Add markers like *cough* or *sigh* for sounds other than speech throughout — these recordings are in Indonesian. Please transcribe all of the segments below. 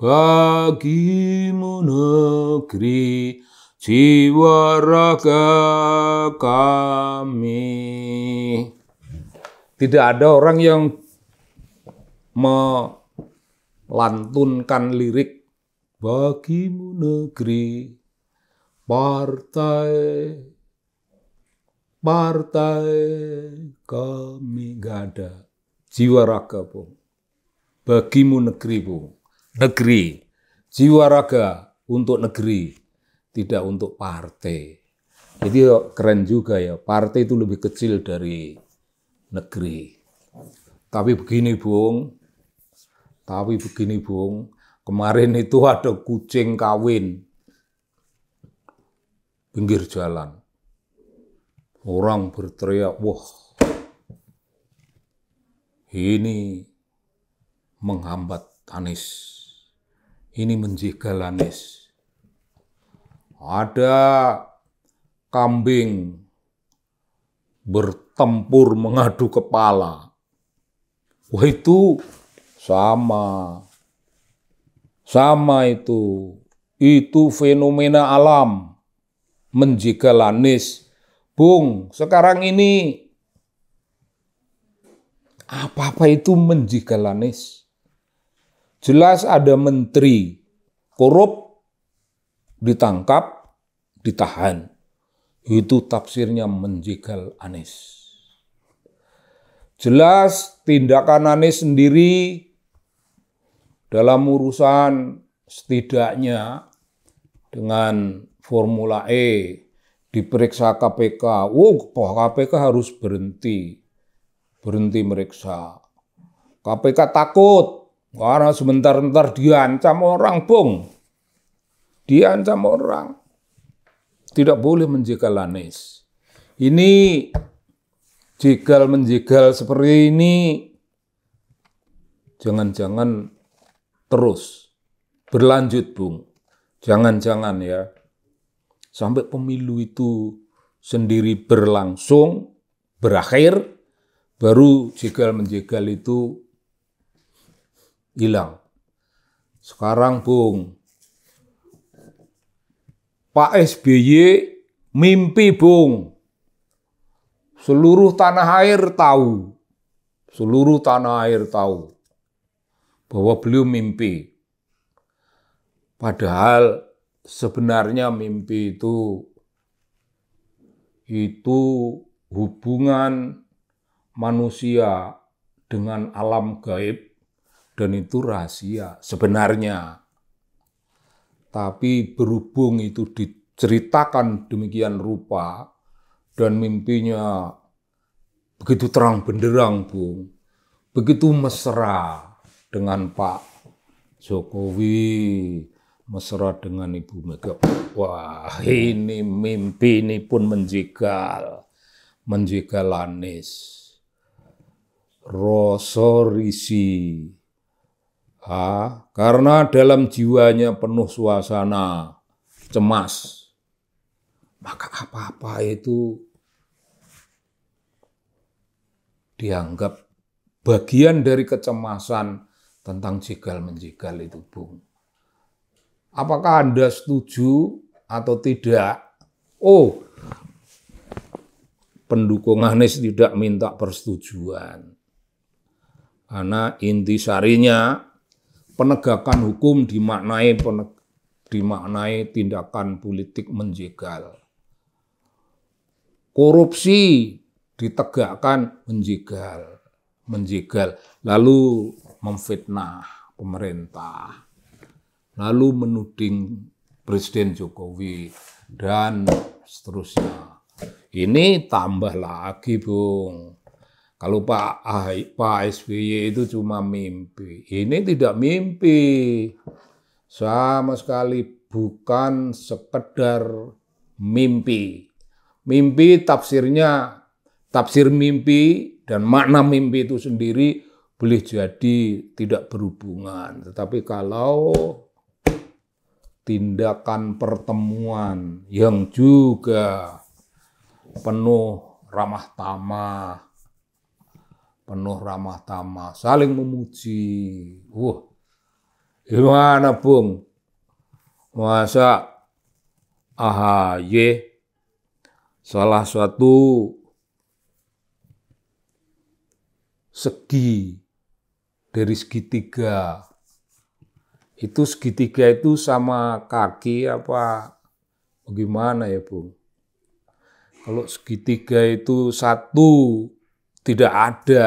bagimu negeri jiwa raga kami. Tidak ada orang yang melantunkan lirik bagimu negeri partai partai kami gak ada jiwa raga bu bagimu negeri bu negeri, jiwa raga untuk negeri, tidak untuk partai. Jadi keren juga ya, partai itu lebih kecil dari negeri. Tapi begini Bung, tapi begini Bung, kemarin itu ada kucing kawin pinggir jalan. Orang berteriak, wah ini menghambat Anies ini menjigalanis. Ada kambing bertempur mengadu kepala. Wah itu sama. Sama itu. Itu fenomena alam. lanis. Bung, sekarang ini apa-apa itu lanis. Jelas ada menteri korup ditangkap, ditahan. Itu tafsirnya menjegal Anies. Jelas tindakan Anies sendiri dalam urusan setidaknya dengan Formula E diperiksa KPK. Wow, oh, KPK harus berhenti. Berhenti meriksa. KPK takut karena sebentar-bentar diancam orang, Bung. Diancam orang. Tidak boleh menjegal Anies. Ini jegal-menjegal seperti ini, jangan-jangan terus berlanjut, Bung. Jangan-jangan ya. Sampai pemilu itu sendiri berlangsung, berakhir, baru jegal-menjegal itu hilang. Sekarang Bung, Pak SBY mimpi Bung, seluruh tanah air tahu, seluruh tanah air tahu bahwa beliau mimpi. Padahal sebenarnya mimpi itu itu hubungan manusia dengan alam gaib dan itu rahasia sebenarnya. Tapi berhubung itu diceritakan demikian rupa dan mimpinya begitu terang benderang, Bung. Begitu mesra dengan Pak Jokowi, mesra dengan Ibu Mega. Wah, ini mimpi ini pun menjegal. Menjegal Anis. Rosorisi Ha, karena dalam jiwanya penuh suasana cemas, maka apa-apa itu dianggap bagian dari kecemasan tentang jegal-menjegal itu, Bung. Apakah Anda setuju atau tidak? Oh, pendukung Anies tidak minta persetujuan. Karena intisarinya penegakan hukum dimaknai peneg dimaknai tindakan politik menjegal. Korupsi ditegakkan menjegal, menjegal, lalu memfitnah pemerintah, lalu menuding Presiden Jokowi dan seterusnya. Ini tambah lagi, Bung. Kalau Pak Pak SBY itu cuma mimpi. Ini tidak mimpi. Sama sekali bukan sekedar mimpi. Mimpi tafsirnya, tafsir mimpi dan makna mimpi itu sendiri boleh jadi tidak berhubungan. Tetapi kalau tindakan pertemuan yang juga penuh ramah tamah, penuh ramah tamah, saling memuji. Wah, gimana Bung? Masa ahaye salah satu segi dari segitiga itu segitiga itu sama kaki apa bagaimana ya Bung? Kalau segitiga itu satu tidak ada.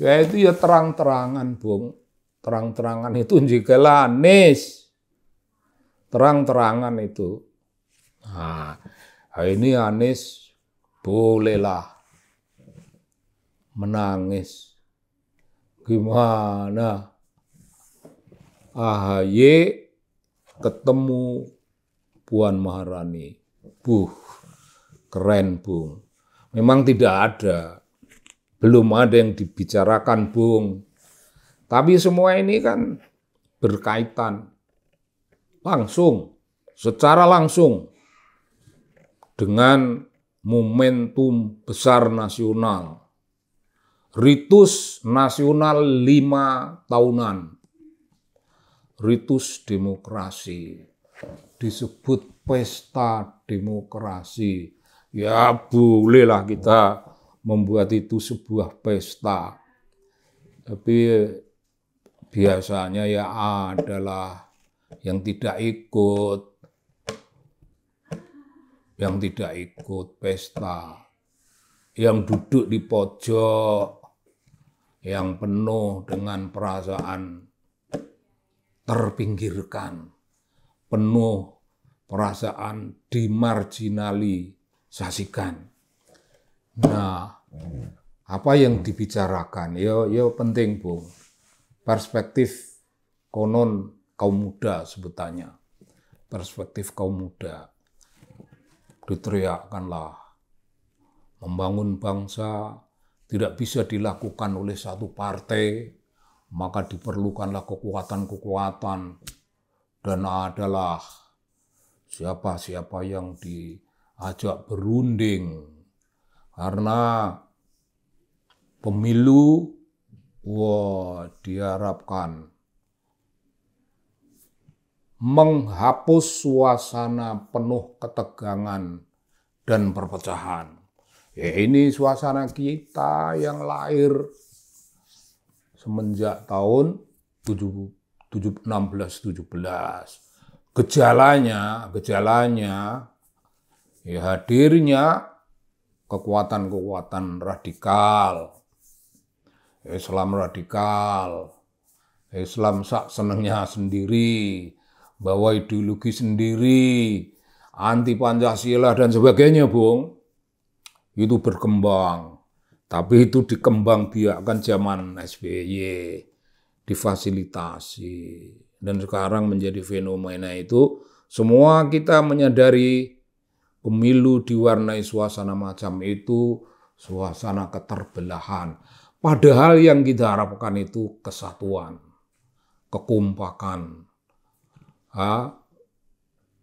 Ya itu ya terang-terangan, Bung. Terang-terangan itu jika Anies. Terang-terangan itu. Nah, nah ini Anis bolehlah menangis. Gimana? AHY ketemu Puan Maharani. Buh, keren Bung. Memang tidak ada belum ada yang dibicarakan, Bung. Tapi semua ini kan berkaitan langsung, secara langsung dengan momentum besar nasional. Ritus nasional lima tahunan. Ritus demokrasi. Disebut pesta demokrasi. Ya bolehlah kita membuat itu sebuah pesta. Tapi eh, biasanya ya adalah yang tidak ikut yang tidak ikut pesta, yang duduk di pojok, yang penuh dengan perasaan terpinggirkan, penuh perasaan dimarginalisasikan. Nah, apa yang dibicarakan? Yo, yo penting, Bung. Perspektif konon kaum muda sebutannya. Perspektif kaum muda. Diteriakkanlah. Membangun bangsa tidak bisa dilakukan oleh satu partai, maka diperlukanlah kekuatan-kekuatan dan adalah siapa-siapa yang diajak berunding karena pemilu wah wow, diharapkan menghapus suasana penuh ketegangan dan perpecahan. Ya ini suasana kita yang lahir semenjak tahun 1617. Gejalanya, gejalanya ya hadirnya kekuatan-kekuatan radikal, Islam radikal, Islam sak senengnya sendiri, bawa ideologi sendiri, anti Pancasila dan sebagainya, Bung. Itu berkembang. Tapi itu dikembang biakkan zaman SBY, difasilitasi. Dan sekarang menjadi fenomena itu, semua kita menyadari Pemilu diwarnai suasana macam itu, suasana keterbelahan. Padahal yang kita harapkan itu kesatuan, kekompakan, ha?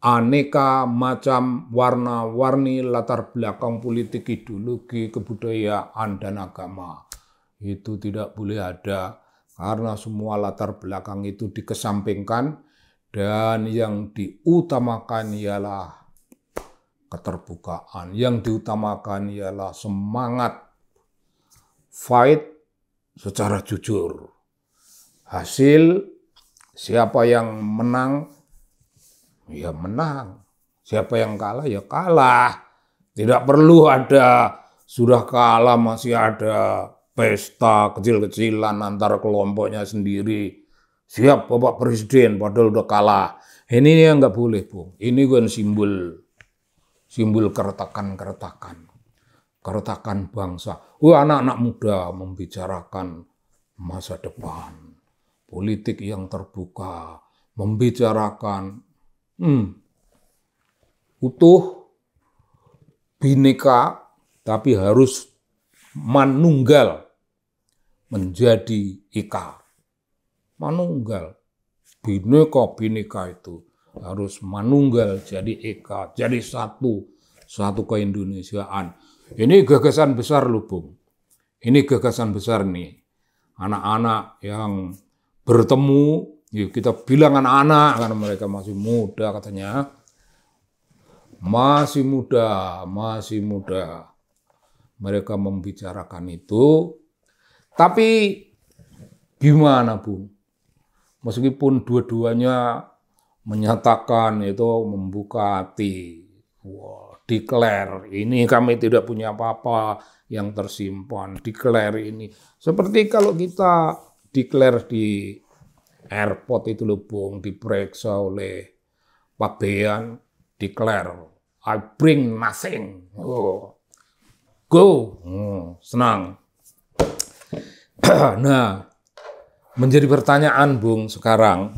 aneka macam warna-warni latar belakang politik, ideologi, kebudayaan, dan agama. Itu tidak boleh ada karena semua latar belakang itu dikesampingkan dan yang diutamakan ialah keterbukaan. Yang diutamakan ialah semangat fight secara jujur. Hasil siapa yang menang ya menang. Siapa yang kalah ya kalah. Tidak perlu ada sudah kalah masih ada pesta kecil-kecilan antar kelompoknya sendiri. Siap Bapak Presiden padahal udah kalah. Ini yang nggak boleh, Bu. Ini kan simbol simbol keretakan-keretakan, keretakan bangsa. Wah, anak-anak muda membicarakan masa depan, politik yang terbuka, membicarakan hmm, utuh, bineka, tapi harus manunggal menjadi ika. Manunggal, bineka, bineka itu harus manunggal jadi eka jadi satu satu keindonesiaan ini gagasan besar loh Bung ini gagasan besar nih anak-anak yang bertemu yuk ya kita bilang anak-anak karena mereka masih muda katanya masih muda masih muda mereka membicarakan itu tapi gimana bung meskipun dua-duanya menyatakan itu membuka hati. Wow, declare ini kami tidak punya apa-apa yang tersimpan. Declare ini seperti kalau kita declare di airport itu lubung diperiksa oleh pabean, declare I bring nothing. Oh. Go. Hmm, senang. *clears throat* nah, menjadi pertanyaan Bung sekarang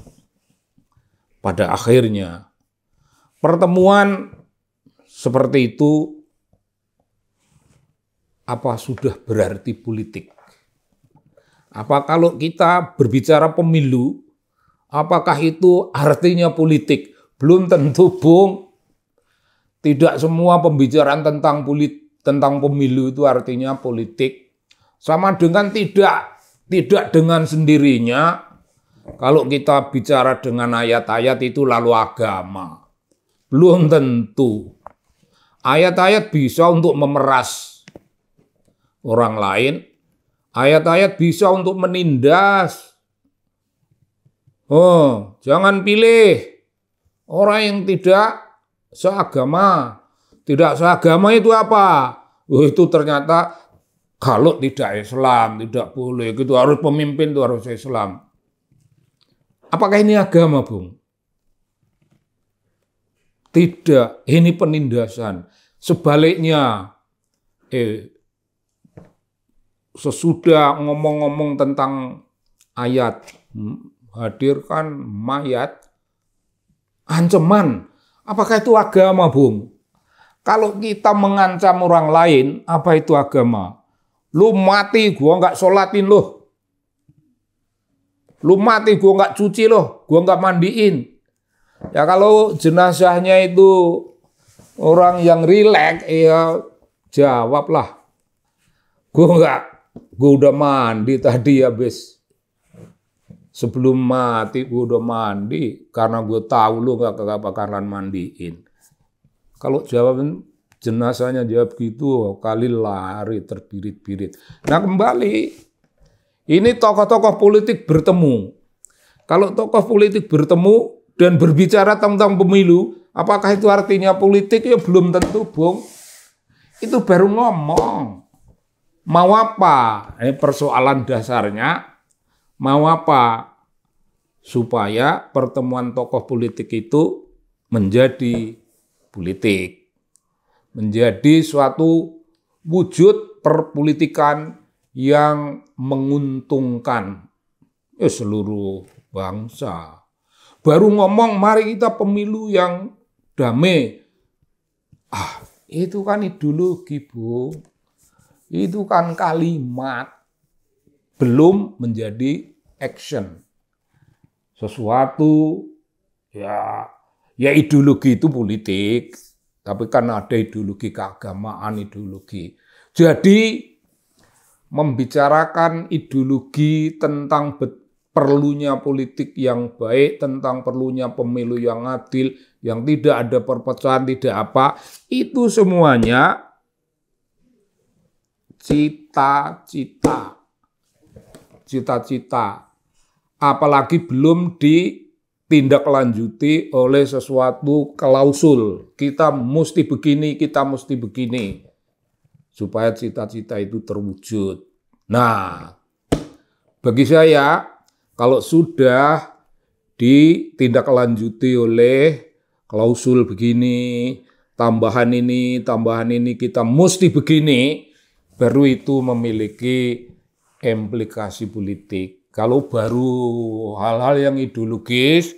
pada akhirnya. Pertemuan seperti itu apa sudah berarti politik? Apa kalau kita berbicara pemilu, apakah itu artinya politik? Belum tentu, Bung. Tidak semua pembicaraan tentang polit tentang pemilu itu artinya politik. Sama dengan tidak tidak dengan sendirinya kalau kita bicara dengan ayat-ayat itu lalu agama. Belum tentu. Ayat-ayat bisa untuk memeras orang lain. Ayat-ayat bisa untuk menindas. Oh, jangan pilih orang yang tidak seagama. Tidak seagama itu apa? Oh, itu ternyata kalau tidak Islam tidak boleh. Itu harus pemimpin itu harus Islam. Apakah ini agama, Bung? Tidak, ini penindasan. Sebaliknya, eh, sesudah ngomong-ngomong tentang ayat, hadirkan mayat, ancaman. Apakah itu agama, Bung? Kalau kita mengancam orang lain, apa itu agama? Lu mati, gua nggak sholatin loh. Lu mati gue nggak cuci loh, gue nggak mandiin. Ya kalau jenazahnya itu orang yang rileks, ya jawablah. Gue nggak, gue udah mandi tadi ya bis. Sebelum mati gue udah mandi karena gue tahu lu nggak kebakaran mandiin. Kalau jawabin jenazahnya jawab gitu, kali lari terpirit-pirit. Nah kembali ini tokoh-tokoh politik bertemu. Kalau tokoh politik bertemu dan berbicara tentang pemilu, apakah itu artinya politik? Ya belum tentu, Bung. Itu baru ngomong. Mau apa? Ini persoalan dasarnya, mau apa? Supaya pertemuan tokoh politik itu menjadi politik. Menjadi suatu wujud perpolitikan yang menguntungkan ya seluruh bangsa. Baru ngomong mari kita pemilu yang damai. Ah, itu kan ideologi, Bu. Itu kan kalimat belum menjadi action. Sesuatu ya ya ideologi itu politik, tapi kan ada ideologi keagamaan, ideologi. Jadi membicarakan ideologi tentang perlunya politik yang baik, tentang perlunya pemilu yang adil, yang tidak ada perpecahan, tidak apa, itu semuanya cita-cita. Cita-cita. Apalagi belum ditindaklanjuti oleh sesuatu klausul. Kita mesti begini, kita mesti begini supaya cita-cita itu terwujud. Nah, bagi saya kalau sudah ditindaklanjuti oleh klausul begini, tambahan ini, tambahan ini kita mesti begini, baru itu memiliki implikasi politik. Kalau baru hal-hal yang ideologis,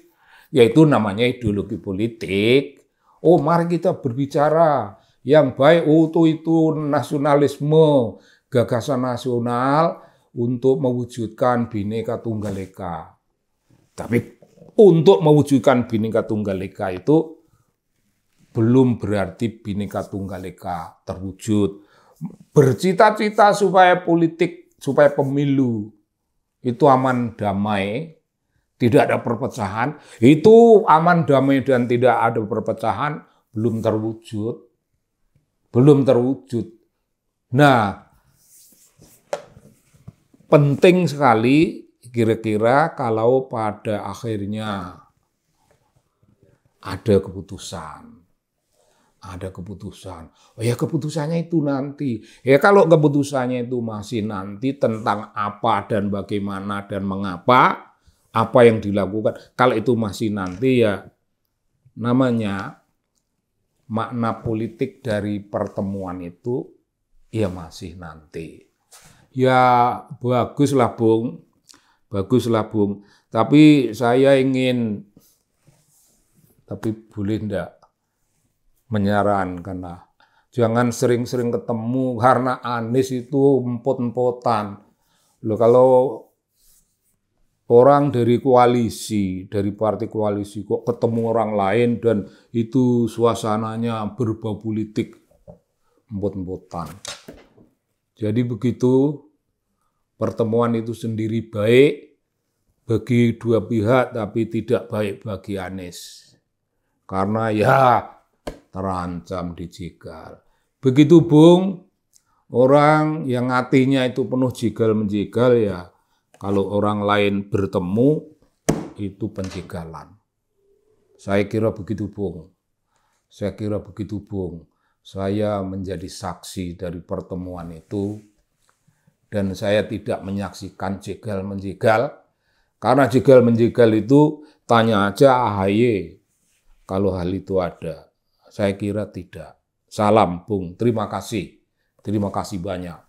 yaitu namanya ideologi politik. Oh, mari kita berbicara yang baik utuh itu nasionalisme, gagasan nasional untuk mewujudkan Bhinneka Tunggal Ika. Tapi untuk mewujudkan Bhinneka Tunggal Ika itu belum berarti Bhinneka Tunggal Ika terwujud. Bercita-cita supaya politik, supaya pemilu itu aman damai, tidak ada perpecahan, itu aman damai dan tidak ada perpecahan belum terwujud belum terwujud. Nah, penting sekali kira-kira kalau pada akhirnya ada keputusan. Ada keputusan. Oh ya keputusannya itu nanti. Ya kalau keputusannya itu masih nanti tentang apa dan bagaimana dan mengapa, apa yang dilakukan. Kalau itu masih nanti ya namanya makna politik dari pertemuan itu ya masih nanti. Ya baguslah Bung, baguslah Bung. Tapi saya ingin, tapi boleh enggak menyarankan lah. Jangan sering-sering ketemu karena Anies itu empot-empotan. Loh kalau orang dari koalisi, dari partai koalisi kok ketemu orang lain dan itu suasananya berbau politik embot-embotan. Jadi begitu pertemuan itu sendiri baik bagi dua pihak tapi tidak baik bagi Anies. Karena ya terancam dijegal. Begitu Bung, orang yang hatinya itu penuh jegal-menjegal ya kalau orang lain bertemu, itu penjegalan. Saya kira begitu bung. Saya kira begitu bung. Saya menjadi saksi dari pertemuan itu dan saya tidak menyaksikan jegal-menjegal. Karena jegal-menjegal itu tanya aja AHY kalau hal itu ada. Saya kira tidak. Salam Bung, terima kasih. Terima kasih banyak.